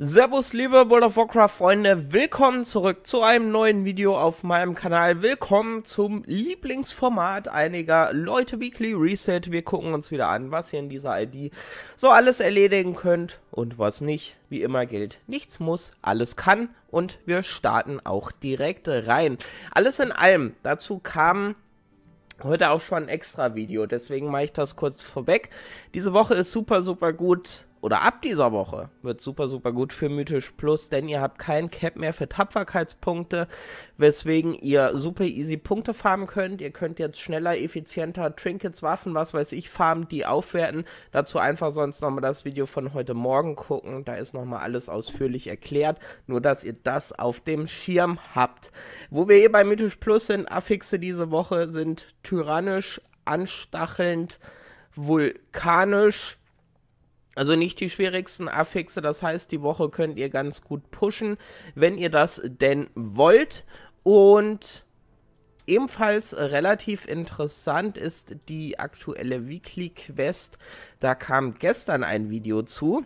Servus liebe World of Warcraft Freunde, willkommen zurück zu einem neuen Video auf meinem Kanal. Willkommen zum Lieblingsformat einiger Leute Weekly Reset. Wir gucken uns wieder an, was ihr in dieser ID so alles erledigen könnt und was nicht. Wie immer gilt, nichts muss, alles kann und wir starten auch direkt rein. Alles in allem, dazu kam... heute auch schon ein extra Video, deswegen mache ich das kurz vorweg. Diese Woche ist super, super gut oder ab dieser Woche wird super, super gut für Mythisch Plus, denn ihr habt kein Cap mehr für Tapferkeitspunkte, weswegen ihr super easy Punkte farmen könnt. Ihr könnt jetzt schneller, effizienter Trinkets, Waffen, was weiß ich, farmen, die aufwerten. Dazu einfach sonst nochmal das Video von heute Morgen gucken. Da ist nochmal alles ausführlich erklärt, nur dass ihr das auf dem Schirm habt. Wo wir hier bei Mythisch Plus sind, Affixe diese Woche sind tyrannisch, anstachelnd, vulkanisch, also nicht die schwierigsten Affixe, das heißt, die Woche könnt ihr ganz gut pushen, wenn ihr das denn wollt. Und ebenfalls relativ interessant ist die aktuelle Weekly Quest. Da kam gestern ein Video zu.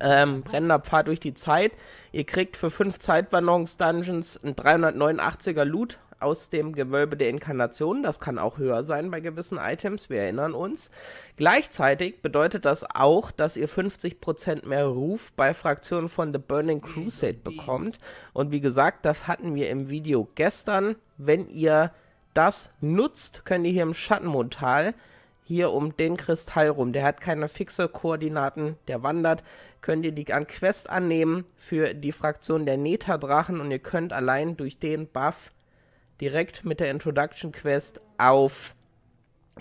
Ähm, brennender Pfad durch die Zeit. Ihr kriegt für fünf Zeitwanderungs-Dungeons ein 389er Loot aus dem Gewölbe der Inkarnation. Das kann auch höher sein bei gewissen Items, wir erinnern uns. Gleichzeitig bedeutet das auch, dass ihr 50% mehr Ruf bei Fraktionen von The Burning Crusade bekommt. Und wie gesagt, das hatten wir im Video gestern. Wenn ihr das nutzt, könnt ihr hier im Schattenmontal hier um den Kristall rum. Der hat keine fixe Koordinaten, der wandert. Könnt ihr die an Quest annehmen für die Fraktion der Netadrachen und ihr könnt allein durch den Buff direkt mit der Introduction Quest auf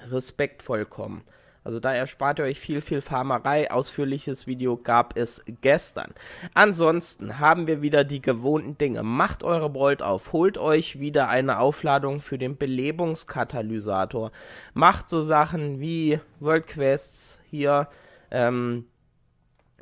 Respekt vollkommen. Also da erspart ihr euch viel, viel Farmerei. Ausführliches Video gab es gestern. Ansonsten haben wir wieder die gewohnten Dinge. Macht eure Bolt auf, holt euch wieder eine Aufladung für den Belebungskatalysator. Macht so Sachen wie World Quests hier, ähm,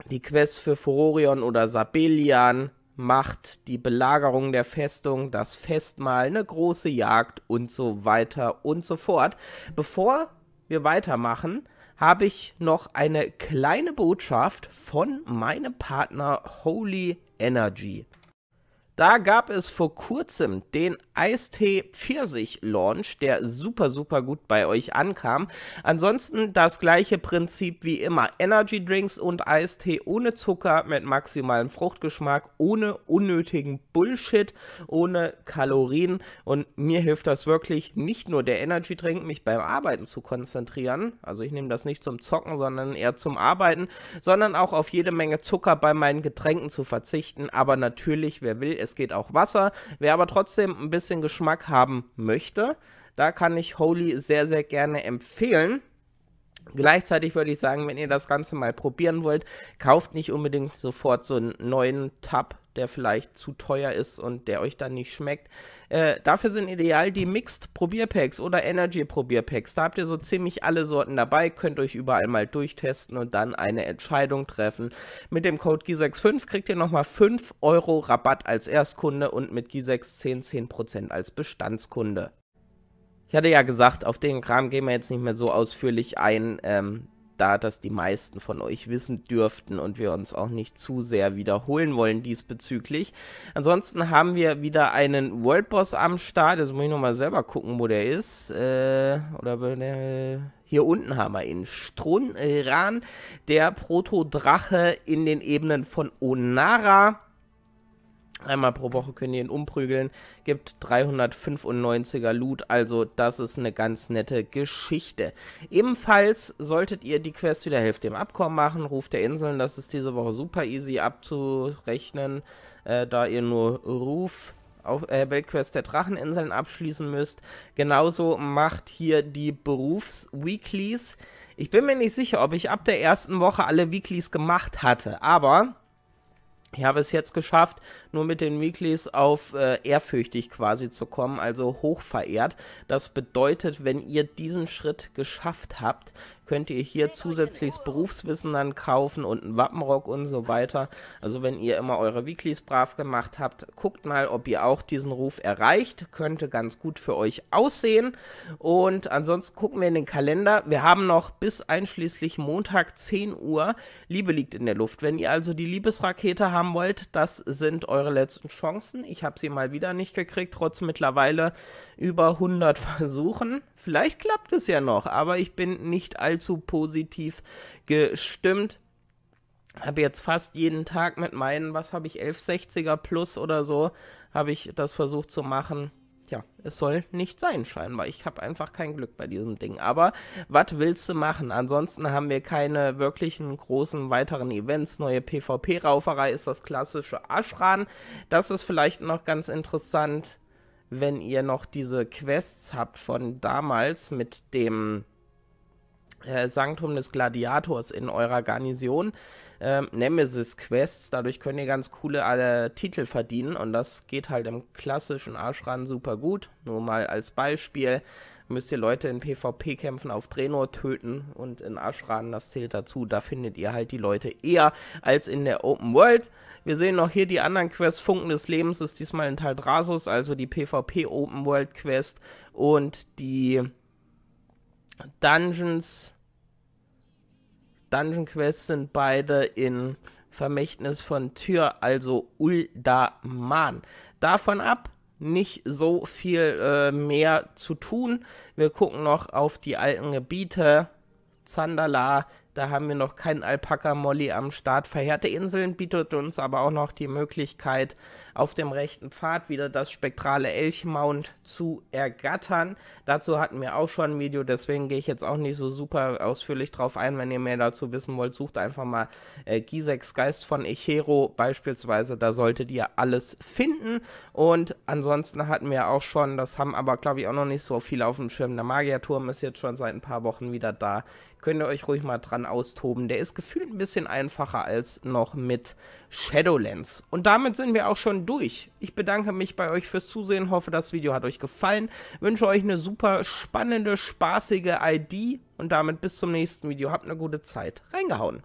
die Quests für Furorion oder Sabelian, macht die Belagerung der Festung, das Festmahl, eine große Jagd und so weiter und so fort. Bevor wir weitermachen, habe ich noch eine kleine Botschaft von meinem Partner Holy Energy. Da gab es vor kurzem den Eistee Pfirsich Launch, der super, super gut bei euch ankam. Ansonsten das gleiche Prinzip wie immer. Energy Drinks und Eistee ohne Zucker mit maximalem Fruchtgeschmack, ohne unnötigen Bullshit, ohne Kalorien. Und mir hilft das wirklich nicht nur der Energy Drink, mich beim Arbeiten zu konzentrieren. Also ich nehme das nicht zum Zocken, sondern eher zum Arbeiten, sondern auch auf jede Menge Zucker bei meinen Getränken zu verzichten. Aber natürlich, wer will, es es geht auch Wasser. Wer aber trotzdem ein bisschen Geschmack haben möchte, da kann ich Holy sehr, sehr gerne empfehlen. Gleichzeitig würde ich sagen, wenn ihr das Ganze mal probieren wollt, kauft nicht unbedingt sofort so einen neuen Tab der vielleicht zu teuer ist und der euch dann nicht schmeckt. Äh, dafür sind ideal die Mixed Probierpacks oder Energy Probierpacks. Da habt ihr so ziemlich alle Sorten dabei, könnt euch überall mal durchtesten und dann eine Entscheidung treffen. Mit dem Code GI65 kriegt ihr nochmal 5 Euro Rabatt als Erstkunde und mit GI610 10% als Bestandskunde. Ich hatte ja gesagt, auf den Kram gehen wir jetzt nicht mehr so ausführlich ein. Ähm, da das die meisten von euch wissen dürften und wir uns auch nicht zu sehr wiederholen wollen diesbezüglich. Ansonsten haben wir wieder einen World Boss am Start. Jetzt muss ich nochmal selber gucken, wo der ist. Äh, oder äh, hier unten haben wir ihn. Strun-Ran, der Protodrache in den Ebenen von Onara. Einmal pro Woche können die ihn umprügeln. Gibt 395er Loot, also das ist eine ganz nette Geschichte. Ebenfalls solltet ihr die Quest wieder Hälfte im Abkommen machen, Ruf der Inseln, das ist diese Woche super easy abzurechnen, äh, da ihr nur Ruf auf äh, Weltquest der Dracheninseln abschließen müsst. Genauso macht hier die Berufs-Weeklies. Ich bin mir nicht sicher, ob ich ab der ersten Woche alle Weeklies gemacht hatte, aber ich habe es jetzt geschafft, nur mit den Weeklies auf äh, ehrfürchtig quasi zu kommen, also hochverehrt. Das bedeutet, wenn ihr diesen Schritt geschafft habt, könnt ihr hier zusätzliches Berufswissen dann kaufen und einen Wappenrock und so weiter. Also wenn ihr immer eure Weeklies brav gemacht habt, guckt mal, ob ihr auch diesen Ruf erreicht. Könnte ganz gut für euch aussehen. Und ansonsten gucken wir in den Kalender. Wir haben noch bis einschließlich Montag 10 Uhr. Liebe liegt in der Luft. Wenn ihr also die Liebesrakete haben wollt, das sind eure letzten Chancen. Ich habe sie mal wieder nicht gekriegt, trotz mittlerweile über 100 Versuchen. Vielleicht klappt es ja noch, aber ich bin nicht allzu allzu positiv gestimmt. Habe jetzt fast jeden Tag mit meinen, was habe ich, 1160er plus oder so, habe ich das versucht zu machen ja, es soll nicht sein scheinbar. Ich habe einfach kein Glück bei diesem Ding. Aber was willst du machen? Ansonsten haben wir keine wirklichen großen weiteren Events. Neue PvP-Rauferei ist das klassische Ashran. Das ist vielleicht noch ganz interessant, wenn ihr noch diese Quests habt von damals mit dem äh, Sanktum des Gladiators in eurer Garnison. Ähm, Nemesis Quests, dadurch könnt ihr ganz coole äh, Titel verdienen und das geht halt im klassischen Arschran super gut. Nur mal als Beispiel müsst ihr Leute in PvP-Kämpfen auf Draenor töten und in Ashran, das zählt dazu. Da findet ihr halt die Leute eher als in der Open World. Wir sehen noch hier die anderen Quests. Funken des Lebens ist diesmal in Taldrasus, also die PvP Open World Quest und die Dungeons, Dungeon Quests sind beide in Vermächtnis von Tyr, also Uldaman. Davon ab, nicht so viel äh, mehr zu tun. Wir gucken noch auf die alten Gebiete. Zandala, da haben wir noch keinen Alpaka-Molly am Start. Verheerte Inseln bietet uns aber auch noch die Möglichkeit, auf dem rechten Pfad wieder das spektrale Elchmount zu ergattern. Dazu hatten wir auch schon ein Video, deswegen gehe ich jetzt auch nicht so super ausführlich drauf ein. Wenn ihr mehr dazu wissen wollt, sucht einfach mal äh, Giseks Geist von Echero beispielsweise. Da solltet ihr alles finden. Und ansonsten hatten wir auch schon, das haben aber glaube ich auch noch nicht so viele auf dem Schirm, der Magierturm ist jetzt schon seit ein paar Wochen wieder da könnt ihr euch ruhig mal dran austoben. Der ist gefühlt ein bisschen einfacher als noch mit Shadowlands. Und damit sind wir auch schon durch. Ich bedanke mich bei euch fürs Zusehen, hoffe das Video hat euch gefallen, wünsche euch eine super spannende, spaßige ID und damit bis zum nächsten Video. Habt eine gute Zeit. Reingehauen.